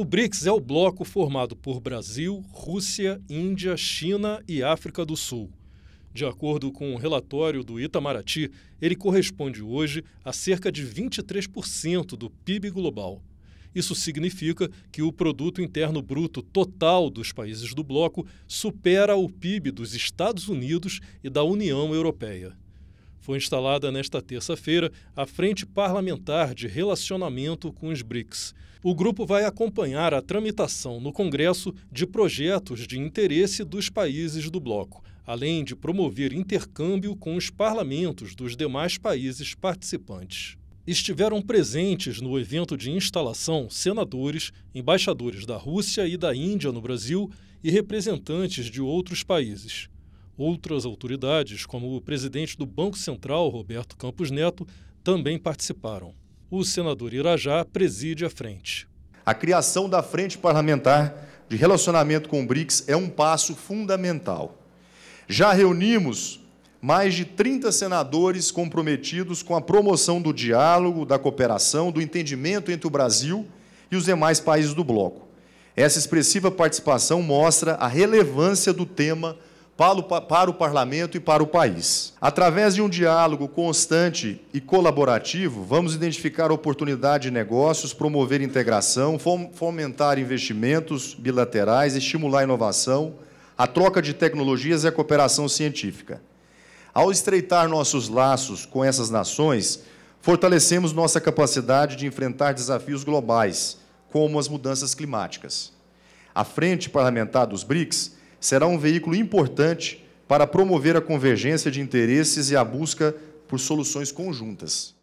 O BRICS é o bloco formado por Brasil, Rússia, Índia, China e África do Sul. De acordo com o um relatório do Itamaraty, ele corresponde hoje a cerca de 23% do PIB global. Isso significa que o produto interno bruto total dos países do bloco supera o PIB dos Estados Unidos e da União Europeia foi instalada nesta terça-feira a Frente Parlamentar de Relacionamento com os BRICS. O grupo vai acompanhar a tramitação no Congresso de projetos de interesse dos países do bloco, além de promover intercâmbio com os parlamentos dos demais países participantes. Estiveram presentes no evento de instalação senadores, embaixadores da Rússia e da Índia no Brasil e representantes de outros países. Outras autoridades, como o presidente do Banco Central, Roberto Campos Neto, também participaram. O senador Irajá preside a frente. A criação da Frente Parlamentar de Relacionamento com o BRICS é um passo fundamental. Já reunimos mais de 30 senadores comprometidos com a promoção do diálogo, da cooperação, do entendimento entre o Brasil e os demais países do bloco. Essa expressiva participação mostra a relevância do tema para o parlamento e para o país. Através de um diálogo constante e colaborativo, vamos identificar oportunidade de negócios, promover integração, fomentar investimentos bilaterais, estimular a inovação, a troca de tecnologias e a cooperação científica. Ao estreitar nossos laços com essas nações, fortalecemos nossa capacidade de enfrentar desafios globais, como as mudanças climáticas. A Frente Parlamentar dos BRICS será um veículo importante para promover a convergência de interesses e a busca por soluções conjuntas.